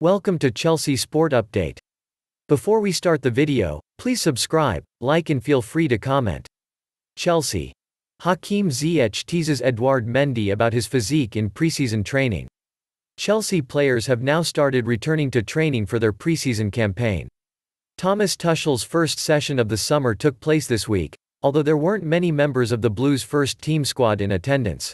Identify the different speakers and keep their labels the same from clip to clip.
Speaker 1: Welcome to Chelsea Sport Update. Before we start the video, please subscribe, like and feel free to comment. Chelsea. Hakim Ziyech teases Eduard Mendy about his physique in preseason training. Chelsea players have now started returning to training for their preseason campaign. Thomas Tuchel's first session of the summer took place this week, although there weren't many members of the Blues' first team squad in attendance.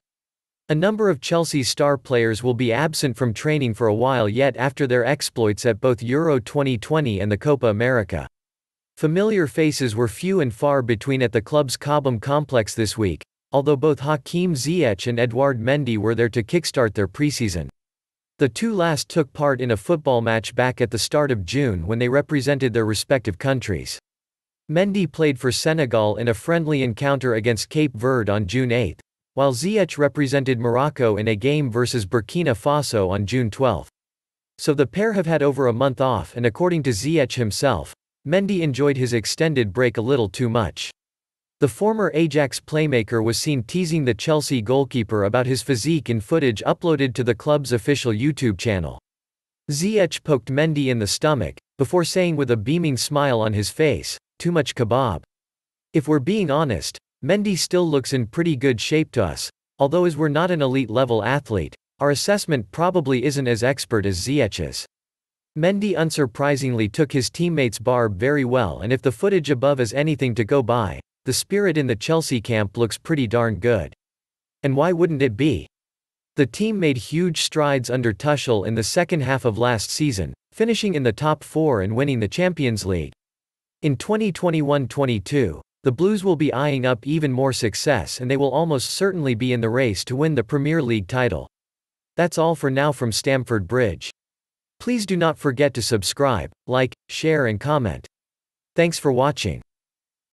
Speaker 1: A number of Chelsea's star players will be absent from training for a while yet after their exploits at both Euro 2020 and the Copa America. Familiar faces were few and far between at the club's Cobham complex this week, although both Hakim Ziyech and Eduard Mendy were there to kickstart their preseason. The two last took part in a football match back at the start of June when they represented their respective countries. Mendy played for Senegal in a friendly encounter against Cape Verde on June 8 while Ziyech represented Morocco in a game versus Burkina Faso on June 12. So the pair have had over a month off and according to Ziyech himself, Mendy enjoyed his extended break a little too much. The former Ajax playmaker was seen teasing the Chelsea goalkeeper about his physique in footage uploaded to the club's official YouTube channel. Ziyech poked Mendy in the stomach, before saying with a beaming smile on his face, too much kebab. If we're being honest, Mendy still looks in pretty good shape to us, although as we're not an elite level athlete, our assessment probably isn't as expert as Ziyech's. Mendy unsurprisingly took his teammate's barb very well and if the footage above is anything to go by, the spirit in the Chelsea camp looks pretty darn good. And why wouldn't it be? The team made huge strides under Tuchel in the second half of last season, finishing in the top four and winning the Champions League. In 2021-22, the Blues will be eyeing up even more success and they will almost certainly be in the race to win the Premier League title. That's all for now from Stamford Bridge. Please do not forget to subscribe, like, share and comment. Thanks for watching.